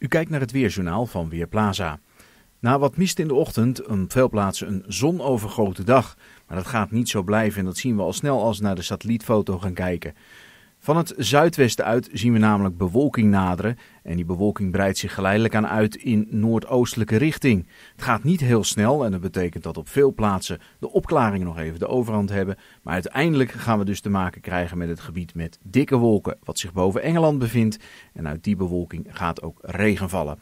U kijkt naar het weerjournaal van Weerplaza. Na wat mist in de ochtend, op veel plaatsen een zonovergoten dag. Maar dat gaat niet zo blijven en dat zien we al snel als we naar de satellietfoto gaan kijken. Van het zuidwesten uit zien we namelijk bewolking naderen. En die bewolking breidt zich geleidelijk aan uit in noordoostelijke richting. Het gaat niet heel snel en dat betekent dat op veel plaatsen de opklaringen nog even de overhand hebben. Maar uiteindelijk gaan we dus te maken krijgen met het gebied met dikke wolken, wat zich boven Engeland bevindt. En uit die bewolking gaat ook regen vallen.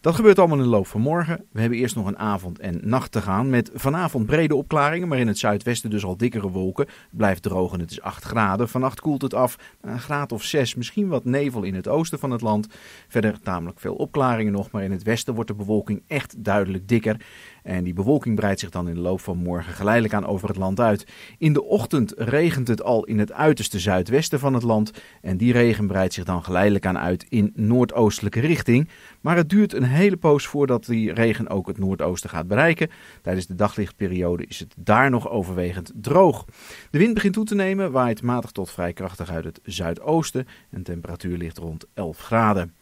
Dat gebeurt allemaal in de loop van morgen. We hebben eerst nog een avond en nacht te gaan. Met vanavond brede opklaringen, maar in het zuidwesten dus al dikkere wolken. Het blijft droog en het is 8 graden. Vannacht koelt het af een graad of 6. Misschien wat nevel in het oosten van het land. Verder tamelijk veel opklaringen nog, maar in het westen wordt de bewolking echt duidelijk dikker. En die bewolking breidt zich dan in de loop van morgen geleidelijk aan over het land uit. In de ochtend regent het al in het uiterste zuidwesten van het land. En die regen breidt zich dan geleidelijk aan uit in noordoostelijke richting. Maar het duurt een hele poos voordat die regen ook het noordoosten gaat bereiken. Tijdens de daglichtperiode is het daar nog overwegend droog. De wind begint toe te nemen, waait matig tot vrij krachtig uit het zuidoosten. En de temperatuur ligt rond 11 graden.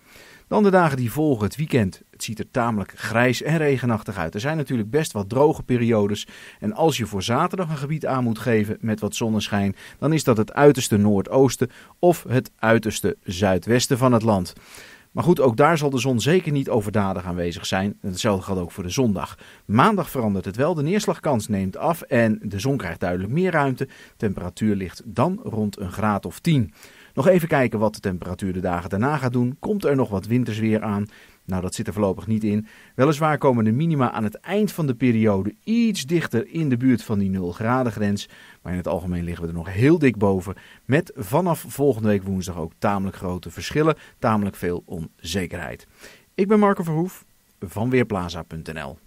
Dan de dagen die volgen, het weekend. Het ziet er tamelijk grijs en regenachtig uit. Er zijn natuurlijk best wat droge periodes. En als je voor zaterdag een gebied aan moet geven met wat zonneschijn, dan is dat het uiterste noordoosten of het uiterste zuidwesten van het land. Maar goed, ook daar zal de zon zeker niet overdadig aanwezig zijn. Hetzelfde geldt ook voor de zondag. Maandag verandert het wel, de neerslagkans neemt af en de zon krijgt duidelijk meer ruimte. Temperatuur ligt dan rond een graad of 10. Nog even kijken wat de temperatuur de dagen daarna gaat doen. Komt er nog wat wintersweer aan? Nou, dat zit er voorlopig niet in. Weliswaar komen de minima aan het eind van de periode iets dichter in de buurt van die 0 graden grens. Maar in het algemeen liggen we er nog heel dik boven. Met vanaf volgende week woensdag ook tamelijk grote verschillen, tamelijk veel onzekerheid. Ik ben Marco Verhoef van Weerplaza.nl.